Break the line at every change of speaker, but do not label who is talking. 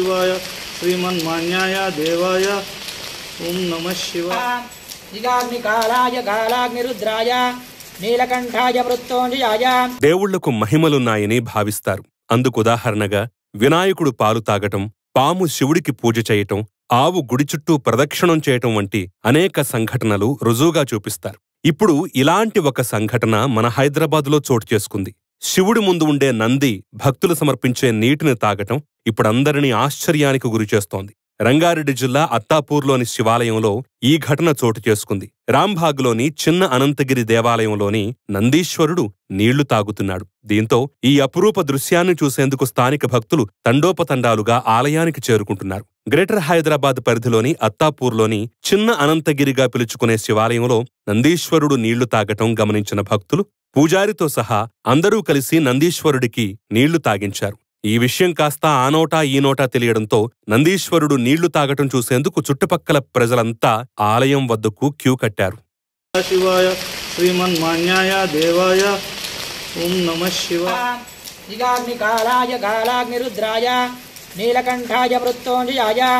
శివాయ మాన్యాయ దేవాయ ఓం నమ శివాయ నీలకంఠాయ వృత్తోంజయాయ
దేవుళ్లకు మహిమలున్నాయని భావిస్తారు అందుకుదాహరణగా వినాయకుడు పాలు తాగటం పాము శివుడికి పూజ చేయటం ఆవు గుడి చుట్టూ ప్రదక్షిణం చేయటం వంటి అనేక సంఘటనలు రుజువుగా చూపిస్తారు ఇప్పుడు ఇలాంటి ఒక సంఘటన మన హైదరాబాదులో చోటు చేసుకుంది శివుడి ముందు ఉండే నంది భక్తులు సమర్పించే నీటిని తాగటం ఇప్పుడు అందరినీ ఆశ్చర్యానికి గురిచేస్తోంది రంగారెడ్డి జిల్లా అత్తాపూర్లోని శివాలయంలో ఈ ఘటన చోటు చేసుకుంది రాంబాగ్లోని చిన్న అనంతగిరి దేవాలయంలోని నందీశ్వరుడు నీళ్లు తాగుతున్నాడు దీంతో ఈ అపురూప దృశ్యాన్ని చూసేందుకు స్థానిక భక్తులు తండోపతండాలుగా ఆలయానికి చేరుకుంటున్నారు గ్రేటర్ హైదరాబాద్ పరిధిలోని అత్తాపూర్లోని చిన్న అనంతగిరిగా పిలుచుకునే శివాలయంలో నందీశ్వరుడు నీళ్లు తాగటం గమనించిన భక్తులు పూజారితో సహా అందరూ కలిసి నందీశ్వరుడికి నీళ్లు తాగించారు ఈ విషయం కాస్త ఆ నోటా ఈ నోటా తెలియడంతో నందీశ్వరుడు నీళ్లు తాగటం చూసేందుకు చుట్టుపక్కల ప్రజలంతా ఆలయం వద్దకు క్యూ కట్టారు
దేవాయ నీలకంఠాయ మృత్యోంజయాయ